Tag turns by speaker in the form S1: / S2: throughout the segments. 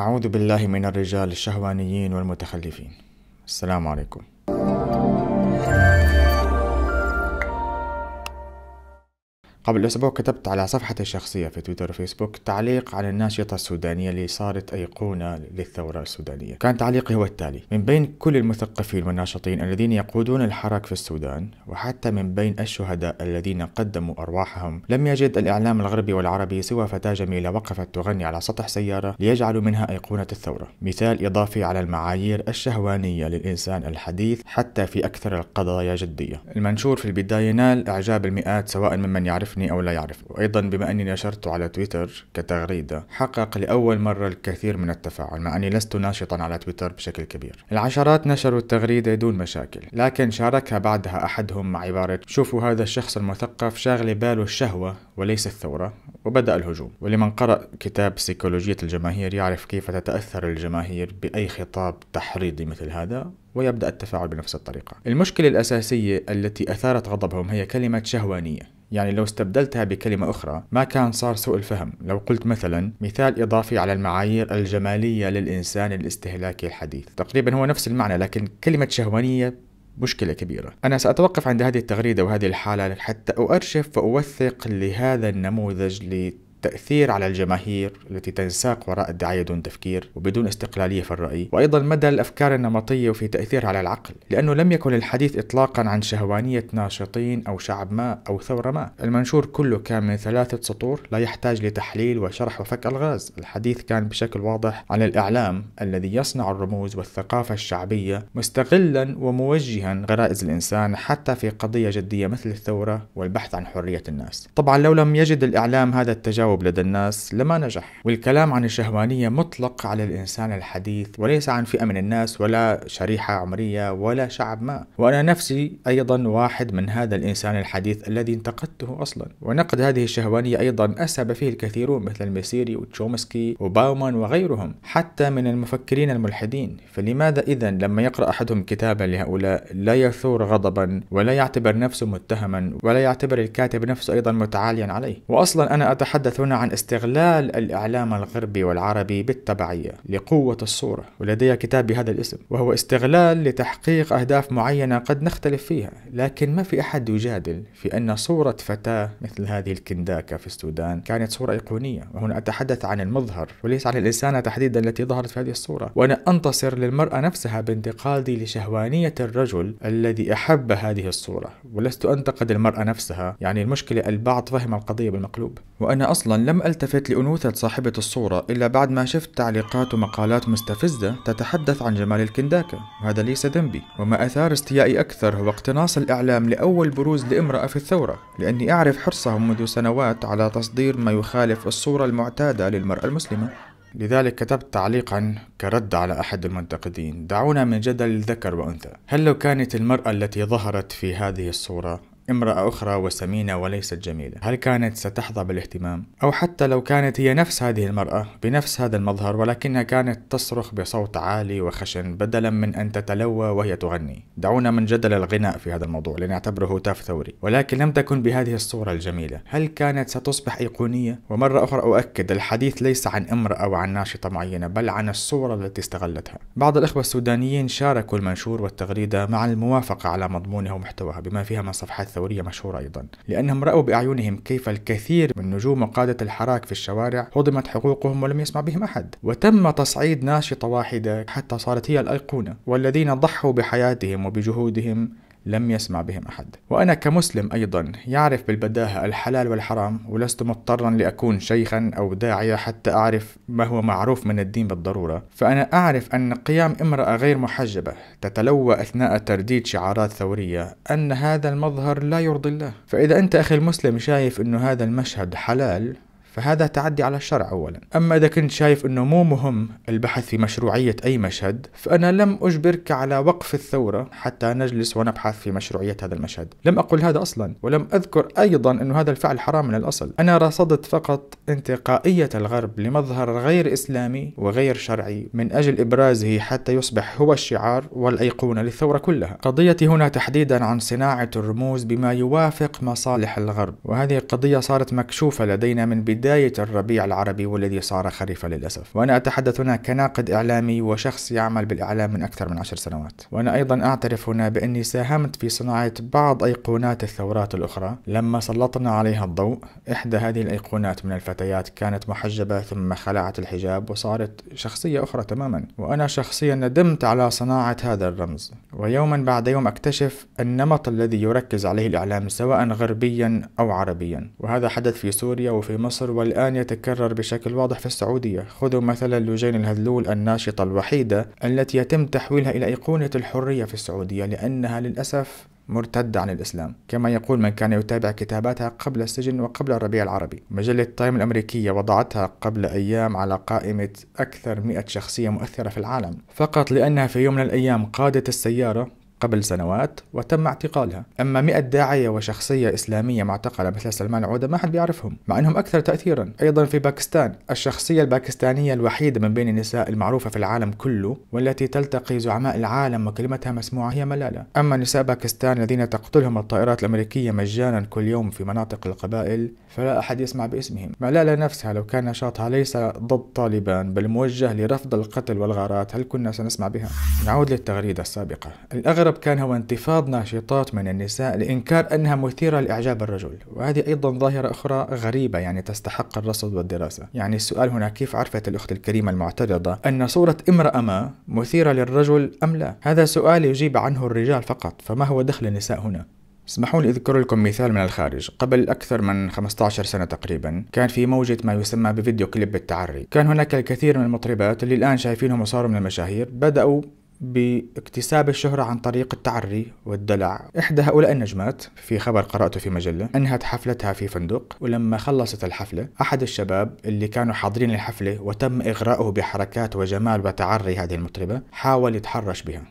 S1: أعوذ بالله من الرجال الشهوانيين والمتخلفين السلام عليكم قبل أسبوع كتبت على صفحتي الشخصية في تويتر وفيسبوك تعليق على الناشطة السودانية اللي صارت أيقونة للثورة السودانية كان تعليقي هو التالي من بين كل المثقفين والناشطين الذين يقودون الحراك في السودان وحتى من بين الشهداء الذين قدموا أرواحهم لم يجد الإعلام الغربي والعربي سوى فتاة جميلة وقفت تغني على سطح سيارة ليجعلوا منها أيقونة الثورة مثال إضافي على المعايير الشهوانية للإنسان الحديث حتى في أكثر القضايا جدية المنشور في البداية نال إعجاب المئات سواء ممن يعرفني يعرفني أو لا يعرفني وأيضا بما أني نشرت على تويتر كتغريدة حقق لأول مرة الكثير من التفاعل مع أني لست ناشطا على تويتر بشكل كبير العشرات نشروا التغريدة دون مشاكل لكن شاركها بعدها أحدهم مع عبارة شوفوا هذا الشخص المثقف شاغل باله الشهوة وليس الثورة وبدأ الهجوم ولمن قرأ كتاب سيكولوجية الجماهير يعرف كيف تتأثر الجماهير بأي خطاب تحريضي مثل هذا ويبدأ التفاعل بنفس الطريقة المشكلة الأساسية التي أثارت غضبهم هي كلمة شهوانية يعني لو استبدلتها بكلمة أخرى ما كان صار سوء الفهم لو قلت مثلا مثال إضافي على المعايير الجمالية للإنسان الاستهلاكي الحديث تقريبا هو نفس المعنى لكن كلمة شهوانية مشكلة كبيرة أنا سأتوقف عند هذه التغريدة وهذه الحالة حتى أؤرشف وأوثق لهذا النموذج تأثير على الجماهير التي تنساق وراء الدعاية دون تفكير وبدون استقلالية في الرأي وأيضا مدى الأفكار النمطية وفي تأثيرها على العقل لأنه لم يكن الحديث إطلاقا عن شهوانية ناشطين أو شعب ما أو ثورة ما المنشور كله كان من ثلاثة سطور لا يحتاج لتحليل وشرح وفك ألغاز الحديث كان بشكل واضح عن الإعلام الذي يصنع الرموز والثقافة الشعبية مستغلا وموجها غرائز الإنسان حتى في قضية جدية مثل الثورة والبحث عن حرية الناس طبعا لو لم يجد الإعلام هذا التجاوز التجاوب لدى الناس لما نجح والكلام عن الشهوانية مطلق على الإنسان الحديث وليس عن فئة من الناس ولا شريحة عمرية ولا شعب ما وأنا نفسي أيضا واحد من هذا الإنسان الحديث الذي انتقدته أصلا ونقد هذه الشهوانية أيضا أسهب فيه الكثيرون مثل المسيري وتشومسكي وباومان وغيرهم حتى من المفكرين الملحدين فلماذا إذا لما يقرأ أحدهم كتابا لهؤلاء لا يثور غضبا ولا يعتبر نفسه متهما ولا يعتبر الكاتب نفسه أيضا متعاليا عليه وأصلا أنا أتحدث يبحثون عن استغلال الإعلام الغربي والعربي بالتبعية لقوة الصورة ولدي كتاب بهذا الاسم وهو استغلال لتحقيق أهداف معينة قد نختلف فيها لكن ما في أحد يجادل في أن صورة فتاة مثل هذه الكنداكة في السودان كانت صورة أيقونية وهنا أتحدث عن المظهر وليس عن الإنسانة تحديدا التي ظهرت في هذه الصورة وأنا أنتصر للمرأة نفسها بانتقادي لشهوانية الرجل الذي أحب هذه الصورة ولست أنتقد المرأة نفسها يعني المشكلة البعض فهم القضية بالمقلوب وأنا أصلا أصلا لم ألتفت لأنوثة صاحبة الصورة إلا بعد ما شفت تعليقات ومقالات مستفزة تتحدث عن جمال الكنداكة وهذا ليس ذنبي وما أثار استيائي أكثر هو اقتناص الإعلام لأول بروز لامرأة في الثورة لأني أعرف حرصهم منذ سنوات على تصدير ما يخالف الصورة المعتادة للمرأة المسلمة لذلك كتبت تعليقا كرد على أحد المنتقدين دعونا من جدل ذكر وأنثى هل لو كانت المرأة التي ظهرت في هذه الصورة امرأة أخرى وسمينة وليست جميلة هل كانت ستحظى بالاهتمام؟ أو حتى لو كانت هي نفس هذه المرأة بنفس هذا المظهر ولكنها كانت تصرخ بصوت عالي وخشن بدلا من أن تتلوى وهي تغني دعونا من جدل الغناء في هذا الموضوع لنعتبره هتاف ثوري ولكن لم تكن بهذه الصورة الجميلة هل كانت ستصبح أيقونية؟ ومرة أخرى أؤكد الحديث ليس عن امرأة وعن ناشطة معينة بل عن الصورة التي استغلتها بعض الإخوة السودانيين شاركوا المنشور والتغريدة مع الموافقة على مضمونها ومحتواها بما فيها من صفحات ثورية مشهورة أيضا لأنهم رأوا بأعينهم كيف الكثير من نجوم وقادة الحراك في الشوارع هضمت حقوقهم ولم يسمع بهم أحد وتم تصعيد ناشطة واحدة حتى صارت هي الأيقونة والذين ضحوا بحياتهم وبجهودهم لم يسمع بهم أحد وأنا كمسلم أيضا يعرف بالبداهة الحلال والحرام ولست مضطرا لأكون شيخا أو داعية حتى أعرف ما هو معروف من الدين بالضرورة فأنا أعرف أن قيام امرأة غير محجبة تتلوى أثناء ترديد شعارات ثورية أن هذا المظهر لا يرضي الله فإذا أنت أخي المسلم شايف أنه هذا المشهد حلال فهذا تعدي على الشرع أولا أما إذا كنت شايف أنه مو مهم البحث في مشروعية أي مشهد فأنا لم أجبرك على وقف الثورة حتى نجلس ونبحث في مشروعية هذا المشهد لم أقل هذا أصلا ولم أذكر أيضا أن هذا الفعل حرام من الأصل أنا رصدت فقط انتقائية الغرب لمظهر غير إسلامي وغير شرعي من أجل إبرازه حتى يصبح هو الشعار والأيقونة للثورة كلها قضيتي هنا تحديدا عن صناعة الرموز بما يوافق مصالح الغرب وهذه القضية صارت مكشوفة لدينا من بداية بداية الربيع العربي والذي صار خريفا للأسف وأنا أتحدث هنا كناقد إعلامي وشخص يعمل بالإعلام من أكثر من عشر سنوات وأنا أيضا أعترف هنا بأني ساهمت في صناعة بعض أيقونات الثورات الأخرى لما سلطنا عليها الضوء إحدى هذه الأيقونات من الفتيات كانت محجبة ثم خلعت الحجاب وصارت شخصية أخرى تماما وأنا شخصيا ندمت على صناعة هذا الرمز ويوما بعد يوم أكتشف النمط الذي يركز عليه الإعلام سواء غربيا أو عربيا وهذا حدث في سوريا وفي مصر مصر والآن يتكرر بشكل واضح في السعودية خذوا مثلا لوجين الهذلول الناشطة الوحيدة التي يتم تحويلها إلى أيقونة الحرية في السعودية لأنها للأسف مرتدة عن الإسلام كما يقول من كان يتابع كتاباتها قبل السجن وقبل الربيع العربي مجلة تايم الأمريكية وضعتها قبل أيام على قائمة أكثر 100 شخصية مؤثرة في العالم فقط لأنها في يوم من الأيام قادت السيارة قبل سنوات وتم اعتقالها أما 100 داعية وشخصية إسلامية معتقلة مثل سلمان عودة ما حد بيعرفهم مع أنهم أكثر تأثيرا أيضا في باكستان الشخصية الباكستانية الوحيدة من بين النساء المعروفة في العالم كله والتي تلتقي زعماء العالم وكلمتها مسموعة هي ملالة أما نساء باكستان الذين تقتلهم الطائرات الأمريكية مجانا كل يوم في مناطق القبائل فلا أحد يسمع باسمهم ملالة نفسها لو كان نشاطها ليس ضد طالبان بل موجه لرفض القتل والغارات هل كنا سنسمع بها؟ نعود للتغريدة السابقة الأغرب الغرب كان هو انتفاض ناشطات من النساء لإنكار أنها مثيرة لإعجاب الرجل وهذه أيضا ظاهرة أخرى غريبة يعني تستحق الرصد والدراسة يعني السؤال هنا كيف عرفت الأخت الكريمة المعترضة أن صورة امرأة ما مثيرة للرجل أم لا هذا سؤال يجيب عنه الرجال فقط فما هو دخل النساء هنا اسمحوا لي أذكر لكم مثال من الخارج قبل أكثر من 15 سنة تقريبا كان في موجة ما يسمى بفيديو كليب التعري كان هناك الكثير من المطربات اللي الآن شايفينهم وصاروا من المشاهير بدأوا باكتساب الشهرة عن طريق التعري والدلع إحدى هؤلاء النجمات في خبر قرأته في مجلة أنهت حفلتها في فندق ولما خلصت الحفلة أحد الشباب اللي كانوا حاضرين الحفلة وتم إغراؤه بحركات وجمال وتعري هذه المطربة حاول يتحرش بها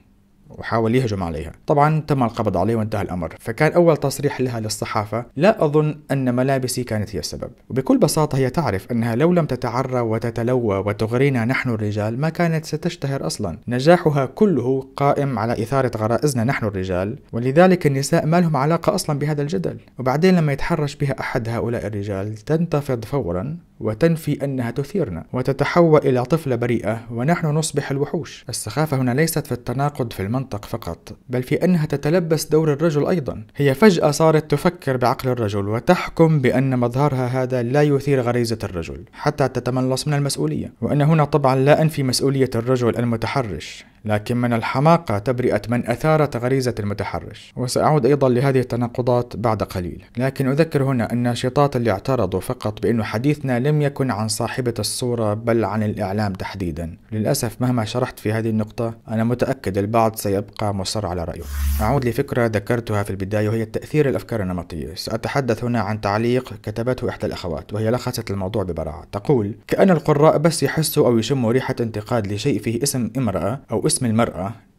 S1: وحاول يهجم عليها طبعا تم القبض عليه وانتهى الأمر فكان أول تصريح لها للصحافة لا أظن أن ملابسي كانت هي السبب وبكل بساطة هي تعرف أنها لو لم تتعرى وتتلوى وتغرينا نحن الرجال ما كانت ستشتهر أصلا نجاحها كله قائم على إثارة غرائزنا نحن الرجال ولذلك النساء ما لهم علاقة أصلا بهذا الجدل وبعدين لما يتحرش بها أحد هؤلاء الرجال تنتفض فورا وتنفي أنها تثيرنا وتتحول إلى طفلة بريئة ونحن نصبح الوحوش السخافة هنا ليست في التناقض في المنطق فقط بل في أنها تتلبس دور الرجل أيضا هي فجأة صارت تفكر بعقل الرجل وتحكم بأن مظهرها هذا لا يثير غريزة الرجل حتى تتملص من المسؤولية وأنا هنا طبعا لا أنفي مسؤولية الرجل المتحرش لكن من الحماقة تبرئة من أثار غريزة المتحرش وسأعود أيضا لهذه التناقضات بعد قليل لكن أذكر هنا أن الناشطات اللي اعترضوا فقط بأن حديثنا لم يكن عن صاحبة الصورة بل عن الإعلام تحديدا للأسف مهما شرحت في هذه النقطة أنا متأكد البعض سيبقى مصر على رأيه أعود لفكرة ذكرتها في البداية وهي تأثير الأفكار النمطية سأتحدث هنا عن تعليق كتبته إحدى الأخوات وهي لخصت الموضوع ببراعة تقول كأن القراء بس يحسوا أو يشموا ريحة انتقاد لشيء فيه اسم امرأة أو واسم المرأة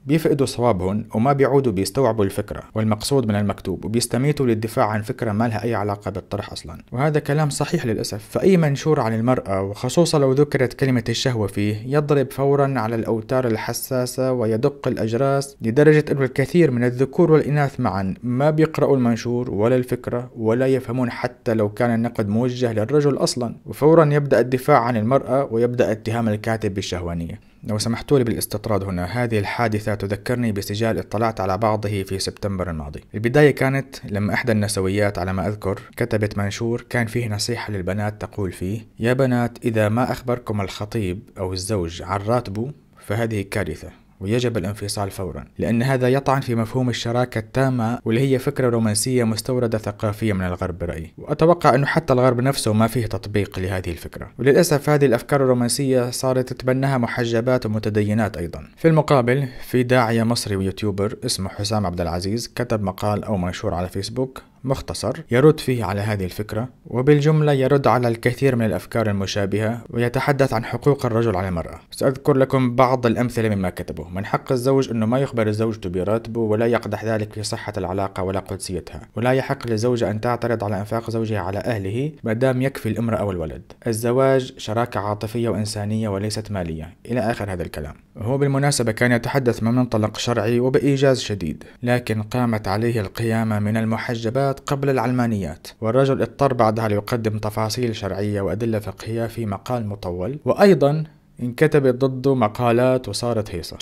S1: بيفقدوا صوابهم وما بيعودوا بيستوعبوا الفكرة والمقصود من المكتوب وبيستميتوا للدفاع عن فكرة ما لها أي علاقة بالطرح أصلا وهذا كلام صحيح للأسف فأي منشور عن المرأة وخصوصا لو ذكرت كلمة الشهوة فيه يضرب فورا على الأوتار الحساسة ويدق الأجراس لدرجة أن الكثير من الذكور والإناث معا ما بيقرأوا المنشور ولا الفكرة ولا يفهمون حتى لو كان النقد موجه للرجل أصلا وفورا يبدأ الدفاع عن المرأة ويبدأ اتهام الكاتب بالشهوانية لو سمحتوا لي بالاستطراد هنا هذه الحادثة تذكرني بسجال اطلعت على بعضه في سبتمبر الماضي البداية كانت لما إحدى النسويات على ما أذكر كتبت منشور كان فيه نصيحة للبنات تقول فيه يا بنات إذا ما أخبركم الخطيب أو الزوج عن راتبه فهذه كارثة ويجب الانفصال فورا لأن هذا يطعن في مفهوم الشراكة التامة واللي هي فكرة رومانسية مستوردة ثقافيا من الغرب برأيي وأتوقع أنه حتى الغرب نفسه ما فيه تطبيق لهذه الفكرة وللأسف هذه الأفكار الرومانسية صارت تتبناها محجبات ومتدينات أيضا في المقابل في داعية مصري ويوتيوبر اسمه حسام عبد العزيز كتب مقال أو منشور على فيسبوك مختصر يرد فيه على هذه الفكرة وبالجملة يرد على الكثير من الأفكار المشابهة ويتحدث عن حقوق الرجل على المرأة سأذكر لكم بعض الأمثلة مما كتبه من حق الزوج أنه ما يخبر زوجته براتبه ولا يقدح ذلك في صحة العلاقة ولا قدسيتها ولا يحق للزوجة أن تعترض على إنفاق زوجها على أهله ما دام يكفي الامرأة أو الولد الزواج شراكة عاطفية وإنسانية وليست مالية إلى آخر هذا الكلام هو بالمناسبة كان يتحدث من منطلق شرعي وبإيجاز شديد لكن قامت عليه القيامة من المحجبات قبل العلمانيات والرجل اضطر بعدها ليقدم تفاصيل شرعية وأدلة فقهية في مقال مطول وأيضا انكتبت ضده مقالات وصارت هيصة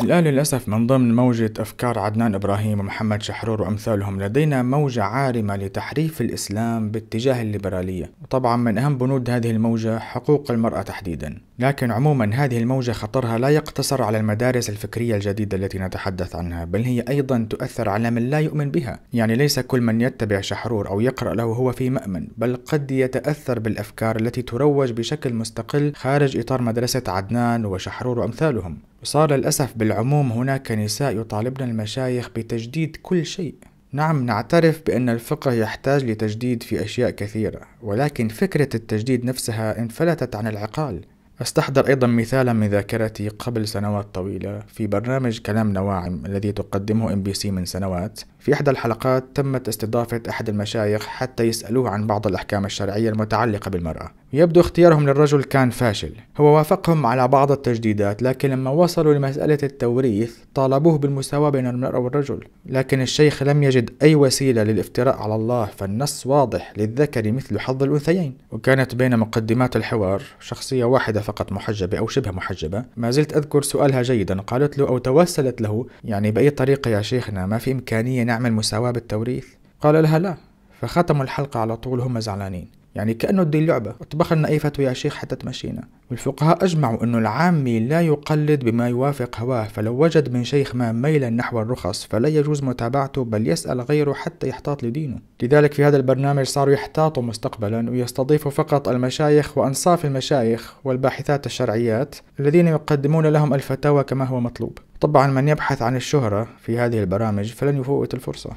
S1: الآن للأسف من ضمن موجة أفكار عدنان إبراهيم ومحمد شحرور وأمثالهم لدينا موجة عارمة لتحريف الإسلام باتجاه الليبرالية وطبعا من أهم بنود هذه الموجة حقوق المرأة تحديدا لكن عموما هذه الموجة خطرها لا يقتصر على المدارس الفكرية الجديدة التي نتحدث عنها بل هي أيضا تؤثر على من لا يؤمن بها يعني ليس كل من يتبع شحرور أو يقرأ له هو في مأمن بل قد يتأثر بالأفكار التي تروج بشكل مستقل خارج إطار مدرسة عدنان وشحرور وأمثالهم وصار للأسف بالعموم هناك نساء يطالبن المشايخ بتجديد كل شيء نعم نعترف بأن الفقه يحتاج لتجديد في أشياء كثيرة ولكن فكرة التجديد نفسها انفلتت عن العقال أستحضر أيضا مثالا من ذاكرتي قبل سنوات طويلة في برنامج كلام نواعم الذي تقدمه ام بي سي من سنوات في إحدى الحلقات تمت استضافة أحد المشايخ حتى يسألوه عن بعض الأحكام الشرعية المتعلقة بالمرأة يبدو اختيارهم للرجل كان فاشل هو وافقهم على بعض التجديدات لكن لما وصلوا لمسألة التوريث طالبوه بالمساواة بين المرأة والرجل لكن الشيخ لم يجد أي وسيلة للافتراء على الله فالنص واضح للذكر مثل حظ الأنثيين وكانت بين مقدمات الحوار شخصية واحدة فقط محجبة أو شبه محجبة ما زلت أذكر سؤالها جيدا قالت له أو توسلت له يعني بأي طريقة يا شيخنا ما في إمكانية نعمل مساواة بالتوريث؟ قال لها لا فختموا الحلقة على طول هم زعلانين يعني كأنه دي لعبة اطبخ لنا أي فتوى يا شيخ حتى تمشينا والفقهاء أجمعوا أنه العامي لا يقلد بما يوافق هواه فلو وجد من شيخ ما ميلا نحو الرخص فلا يجوز متابعته بل يسأل غيره حتى يحتاط لدينه لذلك في هذا البرنامج صاروا يحتاطوا مستقبلا ويستضيفوا فقط المشايخ وأنصاف المشايخ والباحثات الشرعيات الذين يقدمون لهم الفتاوى كما هو مطلوب طبعا من يبحث عن الشهرة في هذه البرامج فلن يفوت الفرصة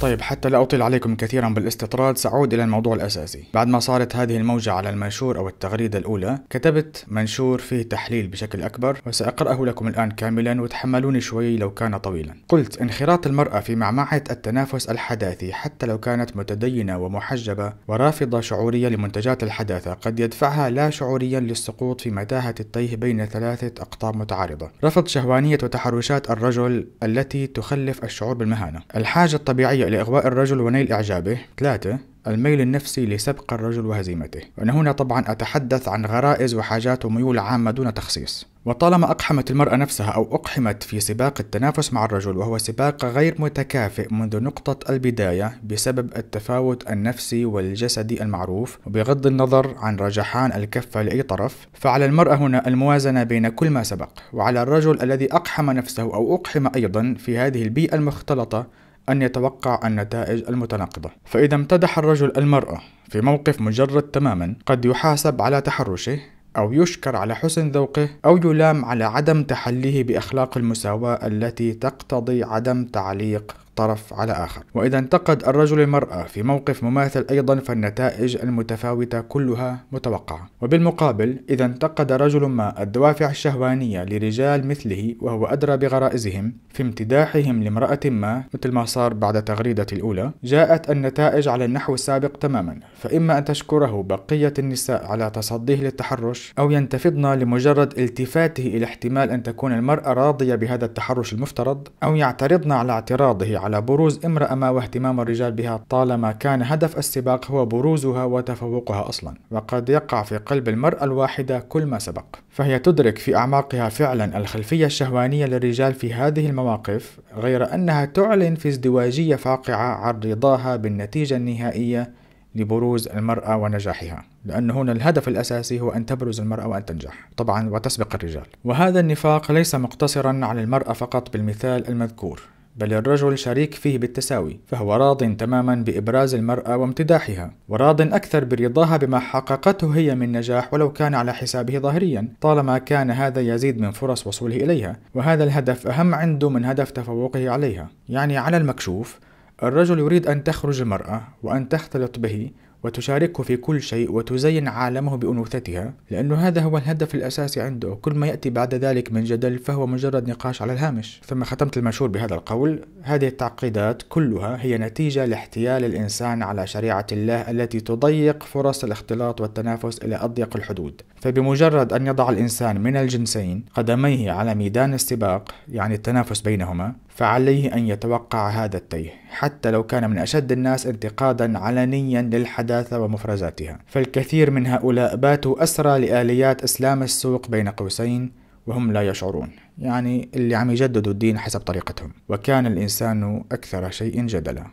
S1: طيب حتى لا أطيل عليكم كثيرا بالاستطراد سأعود إلى الموضوع الأساسي بعد ما صارت هذه الموجة على المنشور أو التغريدة الأولى كتبت منشور فيه تحليل بشكل أكبر وسأقرأه لكم الآن كاملا وتحملوني شوي لو كان طويلا قلت انخراط المرأة في معمعة التنافس الحداثي حتى لو كانت متدينة ومحجبة ورافضة شعورية لمنتجات الحداثة قد يدفعها لا شعوريا للسقوط في متاهة التيه بين ثلاثة أقطاب متعارضة رفض شهوانية وتحرشات الرجل التي تخلف الشعور بالمهانة الحاجة الطبيعية لإغواء الرجل ونيل إعجابه ثلاثة الميل النفسي لسبق الرجل وهزيمته وأنا هنا طبعا أتحدث عن غرائز وحاجات وميول عامة دون تخصيص وطالما أقحمت المرأة نفسها أو أقحمت في سباق التنافس مع الرجل وهو سباق غير متكافئ منذ نقطة البداية بسبب التفاوت النفسي والجسدي المعروف وبغض النظر عن رجحان الكفة لأي طرف فعلى المرأة هنا الموازنة بين كل ما سبق وعلى الرجل الذي أقحم نفسه أو أقحم أيضا في هذه البيئة المختلطة أن يتوقع النتائج المتناقضة فإذا امتدح الرجل المرأة في موقف مجرد تماما قد يحاسب على تحرشه أو يشكر على حسن ذوقه أو يلام على عدم تحليه بأخلاق المساواة التي تقتضي عدم تعليق طرف على آخر وإذا انتقد الرجل المرأة في موقف مماثل أيضا فالنتائج المتفاوتة كلها متوقعة وبالمقابل إذا انتقد رجل ما الدوافع الشهوانية لرجال مثله وهو أدرى بغرائزهم في امتداحهم لامرأة ما مثل ما صار بعد تغريدة الأولى جاءت النتائج على النحو السابق تماما فإما أن تشكره بقية النساء على تصديه للتحرش أو ينتفضن لمجرد التفاته إلى احتمال أن تكون المرأة راضية بهذا التحرش المفترض أو يعترضن على اعتراضه على بروز امرأة ما واهتمام الرجال بها طالما كان هدف السباق هو بروزها وتفوقها أصلا وقد يقع في قلب المرأة الواحدة كل ما سبق فهي تدرك في أعماقها فعلا الخلفية الشهوانية للرجال في هذه المواقف غير أنها تعلن في ازدواجية فاقعة عن رضاها بالنتيجة النهائية لبروز المرأة ونجاحها لأن هنا الهدف الأساسي هو أن تبرز المرأة وأن تنجح طبعا وتسبق الرجال وهذا النفاق ليس مقتصرا على المرأة فقط بالمثال المذكور بل الرجل شريك فيه بالتساوي فهو راض تماما بإبراز المرأة وامتداحها وراض أكثر برضاها بما حققته هي من نجاح ولو كان على حسابه ظاهريا طالما كان هذا يزيد من فرص وصوله إليها وهذا الهدف أهم عنده من هدف تفوقه عليها يعني على المكشوف الرجل يريد أن تخرج المرأة وأن تختلط به وتشاركه في كل شيء وتزين عالمه بأنوثتها لأنه هذا هو الهدف الأساسي عنده كل ما يأتي بعد ذلك من جدل فهو مجرد نقاش على الهامش ثم ختمت المنشور بهذا القول هذه التعقيدات كلها هي نتيجة لاحتيال الإنسان على شريعة الله التي تضيق فرص الاختلاط والتنافس إلى أضيق الحدود فبمجرد أن يضع الإنسان من الجنسين قدميه على ميدان السباق يعني التنافس بينهما فعليه أن يتوقع هذا التيه حتى لو كان من أشد الناس انتقادا علنيا للحداثة الحداثة ومفرزاتها فالكثير من هؤلاء باتوا أسرى لآليات إسلام السوق بين قوسين وهم لا يشعرون يعني اللي عم يجددوا الدين حسب طريقتهم وكان الإنسان أكثر شيء جدلا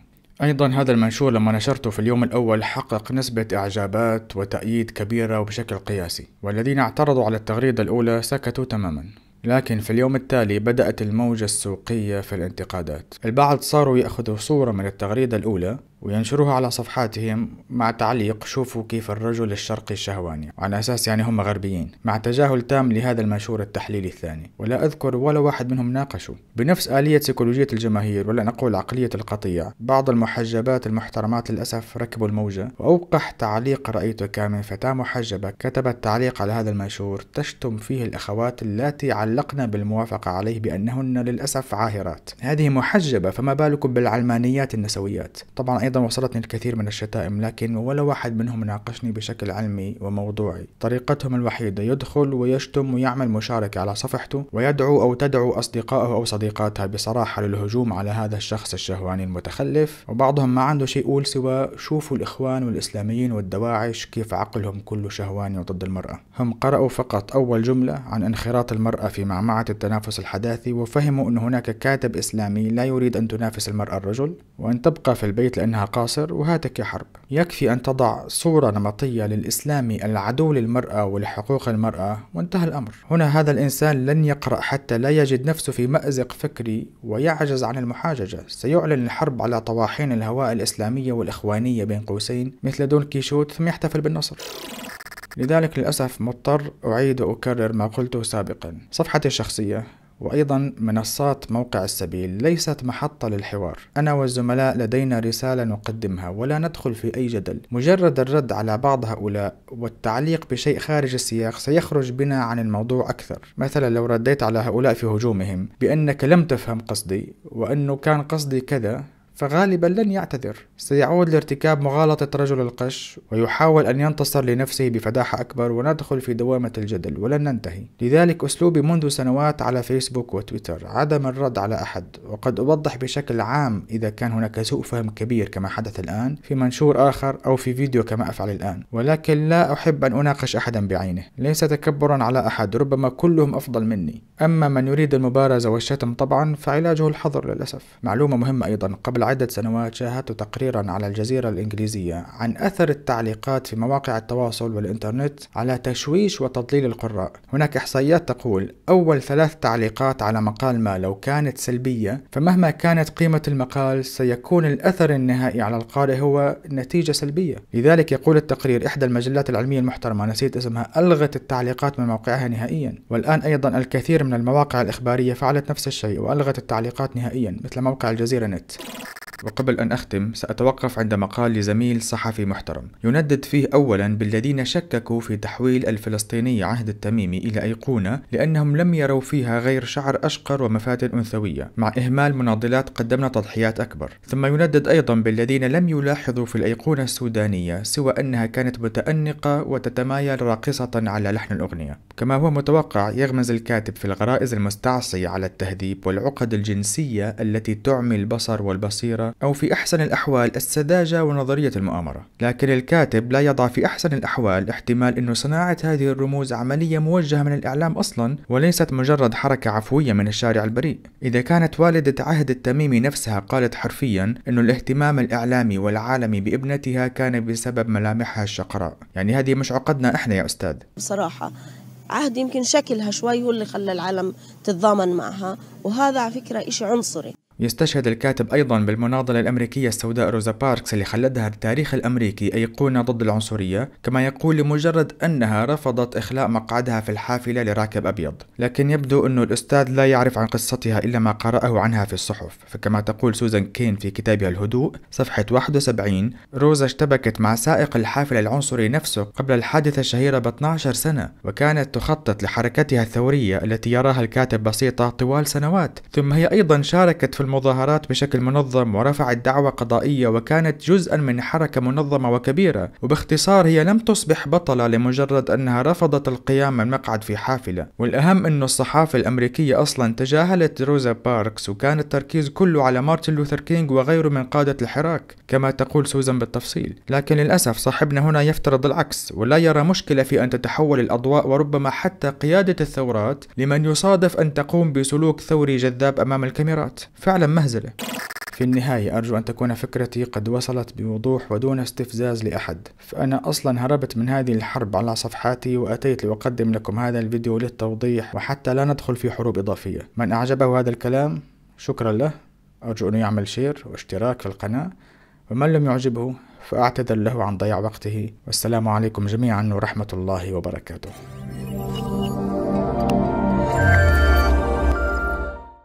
S1: أيضا هذا المنشور لما نشرته في اليوم الأول حقق نسبة إعجابات وتأييد كبيرة وبشكل قياسي والذين اعترضوا على التغريدة الأولى سكتوا تماما لكن في اليوم التالي بدأت الموجة السوقية في الانتقادات البعض صاروا يأخذوا صورة من التغريدة الأولى وينشروها على صفحاتهم مع تعليق شوفوا كيف الرجل الشرقي الشهواني على أساس يعني هم غربيين مع تجاهل تام لهذا المنشور التحليلي الثاني ولا أذكر ولا واحد منهم ناقشوا بنفس آلية سيكولوجية الجماهير ولا نقول عقلية القطيع بعض المحجبات المحترمات للأسف ركبوا الموجة وأوقح تعليق رأيته كامل فتاة محجبة كتبت تعليق على هذا المنشور تشتم فيه الأخوات اللاتي علقن بالموافقة عليه بأنهن للأسف عاهرات هذه محجبة فما بالكم بالعلمانيات النسويات طبعا أيضا أيضا وصلتني الكثير من الشتائم لكن ولا واحد منهم ناقشني بشكل علمي وموضوعي طريقتهم الوحيدة يدخل ويشتم ويعمل مشاركة على صفحته ويدعو أو تدعو أصدقائه أو صديقاتها بصراحة للهجوم على هذا الشخص الشهواني المتخلف وبعضهم ما عنده شيء يقول سوى شوفوا الإخوان والإسلاميين والدواعش كيف عقلهم كله شهواني وضد المرأة هم قرأوا فقط أول جملة عن انخراط المرأة في معمعة التنافس الحداثي وفهموا أن هناك كاتب إسلامي لا يريد أن تنافس المرأة الرجل وأن تبقى في البيت لأنها قاصر وهاتك يا حرب يكفي أن تضع صورة نمطية للإسلامي العدو للمرأة ولحقوق المرأة وانتهى الأمر هنا هذا الإنسان لن يقرأ حتى لا يجد نفسه في مأزق فكري ويعجز عن المحاججة سيعلن الحرب على طواحين الهواء الإسلامية والإخوانية بين قوسين مثل دون كيشوت ثم يحتفل بالنصر لذلك للأسف مضطر أعيد وأكرر ما قلته سابقا صفحتي الشخصية وأيضا منصات موقع السبيل ليست محطة للحوار أنا والزملاء لدينا رسالة نقدمها ولا ندخل في أي جدل مجرد الرد على بعض هؤلاء والتعليق بشيء خارج السياق سيخرج بنا عن الموضوع أكثر مثلا لو رديت على هؤلاء في هجومهم بأنك لم تفهم قصدي وأنه كان قصدي كذا فغالبا لن يعتذر سيعود لارتكاب مغالطة رجل القش ويحاول أن ينتصر لنفسه بفداحة أكبر وندخل في دوامة الجدل ولن ننتهي لذلك أسلوبي منذ سنوات على فيسبوك وتويتر عدم الرد على أحد وقد أوضح بشكل عام إذا كان هناك سوء فهم كبير كما حدث الآن في منشور آخر أو في فيديو كما أفعل الآن ولكن لا أحب أن أناقش أحدا بعينه ليس تكبرا على أحد ربما كلهم أفضل مني أما من يريد المبارزة والشتم طبعا فعلاجه الحظر للأسف معلومة مهمة أيضا قبل قبل عدة سنوات شاهدت تقريرا على الجزيرة الإنجليزية عن أثر التعليقات في مواقع التواصل والإنترنت على تشويش وتضليل القراء هناك إحصائيات تقول أول ثلاث تعليقات على مقال ما لو كانت سلبية فمهما كانت قيمة المقال سيكون الأثر النهائي على القارئ هو نتيجة سلبية لذلك يقول التقرير إحدى المجلات العلمية المحترمة نسيت اسمها ألغت التعليقات من موقعها نهائيا والآن أيضا الكثير من المواقع الإخبارية فعلت نفس الشيء وألغت التعليقات نهائيا مثل موقع الجزيرة نت وقبل أن أختم سأتوقف عند مقال لزميل صحفي محترم يندد فيه أولا بالذين شككوا في تحويل الفلسطيني عهد التميمي إلى أيقونة لأنهم لم يروا فيها غير شعر أشقر ومفاتن أنثوية مع إهمال مناضلات قدمنا تضحيات أكبر ثم يندد أيضا بالذين لم يلاحظوا في الأيقونة السودانية سوى أنها كانت متأنقة وتتمايل راقصة على لحن الأغنية كما هو متوقع يغمز الكاتب في الغرائز المستعصية على التهذيب والعقد الجنسية التي تعمي البصر والبصيرة أو في أحسن الأحوال السذاجة ونظرية المؤامرة لكن الكاتب لا يضع في أحسن الأحوال احتمال أن صناعة هذه الرموز عملية موجهة من الإعلام أصلا وليست مجرد حركة عفوية من الشارع البريء إذا كانت والدة عهد التميمي نفسها قالت حرفيا أن الاهتمام الإعلامي والعالمي بابنتها كان بسبب ملامحها الشقراء يعني هذه مش عقدنا إحنا يا أستاذ بصراحة عهد يمكن شكلها شوي هو اللي خلى العالم تتضامن معها وهذا على فكرة إشي عنصري يستشهد الكاتب أيضا بالمناضلة الأمريكية السوداء روزا باركس اللي خلدها التاريخ الأمريكي أيقونة ضد العنصرية كما يقول لمجرد أنها رفضت إخلاء مقعدها في الحافلة لراكب أبيض لكن يبدو أن الأستاذ لا يعرف عن قصتها إلا ما قرأه عنها في الصحف فكما تقول سوزان كين في كتابها الهدوء صفحة 71 روزا اشتبكت مع سائق الحافلة العنصري نفسه قبل الحادثة الشهيرة ب 12 سنة وكانت تخطط لحركتها الثورية التي يراها الكاتب بسيطة طوال سنوات ثم هي أيضا شاركت في المظاهرات بشكل منظم ورفعت دعوى قضائية وكانت جزءا من حركة منظمة وكبيرة وباختصار هي لم تصبح بطلة لمجرد أنها رفضت القيام من مقعد في حافلة والأهم أن الصحافة الأمريكية أصلا تجاهلت روزا باركس وكان التركيز كله على مارتن لوثر كينج وغيره من قادة الحراك كما تقول سوزان بالتفصيل لكن للأسف صاحبنا هنا يفترض العكس ولا يرى مشكلة في أن تتحول الأضواء وربما حتى قيادة الثورات لمن يصادف أن تقوم بسلوك ثوري جذاب أمام الكاميرات فعلا مهزلة في النهاية أرجو أن تكون فكرتي قد وصلت بوضوح ودون استفزاز لأحد فأنا أصلا هربت من هذه الحرب على صفحاتي وأتيت لأقدم لكم هذا الفيديو للتوضيح وحتى لا ندخل في حروب إضافية من أعجبه هذا الكلام شكرا له أرجو أن يعمل شير واشتراك في القناة ومن لم يعجبه فأعتذر له عن ضياع وقته والسلام عليكم جميعا ورحمة الله وبركاته